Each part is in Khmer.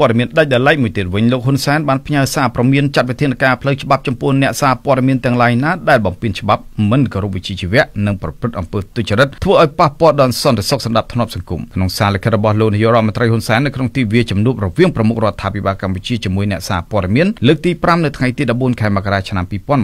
ព័ត៌មានដាច់ដោយឡែកមួយទៀតវិញលោកហ៊ុនសែនបានផ្ញើសារប្រមានចាត់វិធានការផ្លូវច្បាប់ចំពោះអ្នកសារព័ត៌មានទាំងឡាយណាដែលបំពានច្បាប់មិនគោរពវិជ្ជាជីវៈនិងប្រព្រឹត្តអំពើទុច្ចរិតធ្វើឲ្យប៉ះពាល់ដល់សន្តិសុខសណ្ដាប់ធ្នាប់សង្គមក្នុងសារលិខិតរបស់លោកនាយករដ្ឋមន្ត្រីហ៊ុនសែននៅក្នុងទីវាជំនួបរវាងប្រមុខរដ្ឋាភិបាលកម្ពុជាជាមួយអ្នកសារព័ត៌មានលើកទី5នៅថ្ងៃទី14ខែមករាឆ្នាំ2021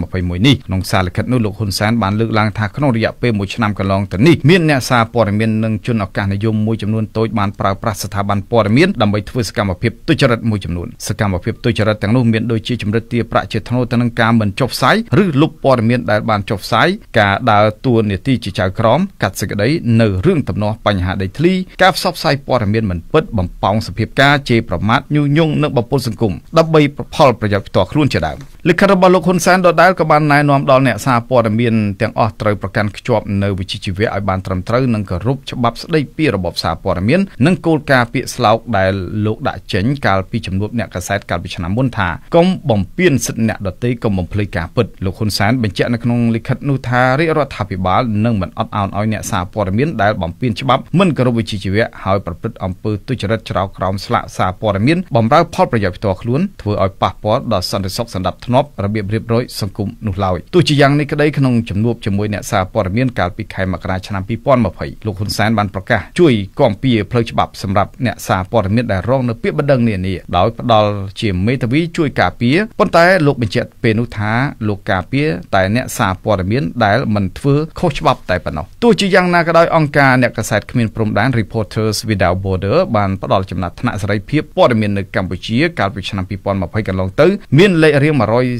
នេះក្នុងសារលិខិតនោះលោកហ៊ុនសែនបានលើកឡើងថាក្នុងរយៈពេល1ឆ្នាំកន្លងទៅនេះមានអ្នកសារព័ត៌មាននិងជនឱកាសនិយមមួយចំនួនតូចបានប្រើប្រាស់ស្ថាប័នព័ត៌មានដើម្បីធ្វើសកម្មភាពទុច្ចរិតមួយចំនួនសកម្មភាពទុច្ចរិតទាំងនោះមានដូចជាចម្រិតទារប្រាក់ជាថ្នូរទៅនឹងការមិនចុះផ្សាយឬលុបព័ត៌មានដែលបានចុះផ្សាយការដើរតួនាទីជាចៅក្រមកាត់សេចក្តីនៅរឿងដំណោះបញ្ហាដីធ្លី ការផ្សព្វផ្សាយព័ត៌មានមិនពិតបំផោងសភាពការជេរប្រមាថញុះញង់និងបំពុលសង្គមដើម្បីផលប្រយោជន៍ផ្ទាល់ខ្លួនជាដើមលិខិតរបស់លោកហ៊ុនសែនដដែលក៏បានណែនាំដល់អ្នកសារព័ត៌មានទាំងអស់ត្រូវប្រកាន់ខ្ជាប់នៅវិជ្ជាជីវៈឲ្យបានត្រឹមត្រូវនិងគោរពច្បាប់ស្តីពីរបបសារព័ត៌មាននិងគោលការណ៍ពាក្យស្លោកដែលលោកដាក់ចេញកាលពីជំនួបអ្នកកសែតកាលពីឆ្នាំមុនថាកុំបំពានសិទ្ធិអ្នកដទៃកុំបំភ្លេចការពិតលោកហ៊ុនសែនបញ្ជាក់នៅក្នុងលិខិតនោះថារាជរដ្ឋាភិបាលនឹងមិនអត់ឱនឲ្យអ្នកសារព័ត៌មានដែលបំពានច្បាប់មិនគោរពវិជ្ជាជីវៈហើយប្រព្រឹត្តអំពើទុច្ចរិតច្រោកក្រោមស្លាកសារព័ត៌មានបំរើផលប្រយោជន៍ផ្ទាល់ខ្លួនធ្វើឲ្យប៉ះពាល់ដល់សន្តិសុខសណ្តាប់ធ្នាប់របៀបរៀបរយសង្គមនោះឡើយទោះជាយ៉ាងនេះក្តីក្នុងជំនួបជាមួយអ្នកសារព័ត៌មានកាលពីខែមករាឆ្នាំ2020លោកហ៊ុនសែនបានប្រកាសជួយគាំពៀផ្លូវច្បាប់សម្រាប់អ្នកសារព័ត៌មានដែលរងនៅពាក្យបណ្ដឹងដឹងនានាដោយផ្ដល់ជាមេធាវីជួយការពារប៉ុន្តែលោកបញ្ជាក់ពេលនោះថាលោកការពារតែ អ្នកសារព័ត៌មានដែលមិនធ្វើខុសច្បាប់តែប៉ុណ្ណោះទោះជាយ៉ាងណាក៏ដោយអង្គការអ្នកកាសែតគ្មានព្រំដែន Reporters Without Border បានផ្ដល់ចំណាត់ថ្នាក់សេរីភាពព័ត៌មាននៅកម្ពុជា កាលពីឆ្នាំ2020កន្លងទៅមានលេខរៀង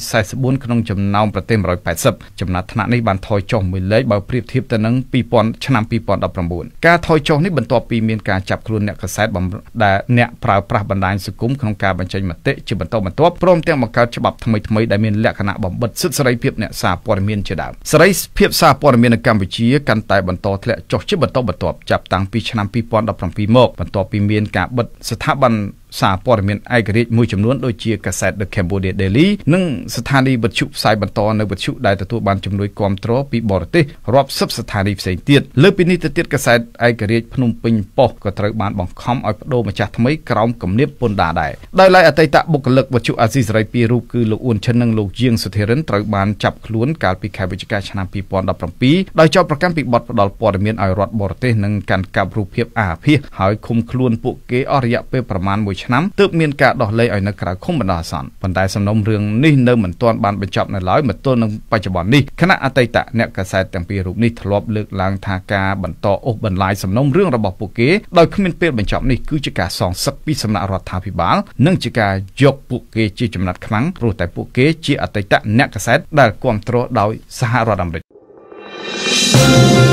144ក្នុងចំណោមប្រទេស180ចំណាត់ថ្នាក់នេះបានថយចុះមួយលេខបើប្រៀបធៀបទៅនឹង2000ឆ្នាំ2019ការថយចុះនេះបន្ទាប់ពីមានការចាប់ខ្លួនអ្នកកាសែតដែលអ្នកប្រើប្រាស់បណ្ដាលាញសង្គមក្នុងការបញ្ចេញមតិជាបន្តបន្ទាប់ព្រមទាំងបង្កើតច្បាប់ថ្មីថ្មីដែលមានលក្ខណៈបំបិទសិទ្ធិសេរីភាពអ្នកសារព័ត៌មានជាដើមសេរីភាពសារព័ត៌មាននៅកម្ពុជាកាន់តែបន្តធ្លាក់ចុះជាបន្តបន្ទាប់ចាប់តាំងពីឆ្នាំ2017មកបន្ទាប់ពីមានការបិទស្ថាប័នសារព័ត៌មានឯករាជ្យមួយចំនួនដូចជាកាសែត The Cambodia Daily និងស្ថានីយវិទ្យុផ្សាយបន្តនៅវិទ្យុដែលទទួលបានជំនួយគាំទ្រពីបរទេសរាប់សិបស្ថានីយផ្សេងទៀតលើពីនេះទៅទៀតកាសែតឯករាជ្យភ្នំពេញប៉ុស្តិ៍ក៏ត្រូវបានបង្ខំឲ្យបដូរម្ចាស់ថ្មីក្រោមគំនាបពន្ធដារដែរដោយឡែកអតីតបុគ្គលិកវិទ្យុអាស៊ីសេរីពីររូបគឺលោកអ៊ុនឈិននិងលោកជាងសុធិរិនត្រូវបានចាប់ខ្លួនកាលពីខែវិច្ឆិកាឆ្នាំ2017ដោយចោទប្រកាន់ពីបទផ្ដាល់ព័ត៌មានឲ្យរដ្ឋបរទេសនិងកាន់កាប់រូបភាពអាភិសហើយឃុំខ្លួនពួកគេអស់រយៈពេលប្រមាណ1ឆ្នាំទើបមានការដោះលែងឲ្យនៅក្រៅឃុំបណ្ដោះអាសន្នប៉ុន្តែសំណុំរឿងនេះនៅមិនទាន់បានបញ្ចប់នៅឡើយមកទល់នឹងបច្ចុប្បន្ននេះគណៈអតីតអ្នកកាសែតទាំងពីររូបនេះធ្លាប់លើកឡើងថាការបន្តអូសបន្លាយសំណុំរឿងរបស់ពួកគេដោយគ្មានពេលបញ្ចប់នេះគឺជាការសងសឹកពីសំណាក់រដ្ឋាភិបាលនិងជាការយកពួកគេជាចំណាត់ខ្លាំងព្រោះតែពួកគេជាអតីតអ្នកកាសែតដែលគ្រប់គ្រងដោយសហរដ្ឋអាមេរិក thank you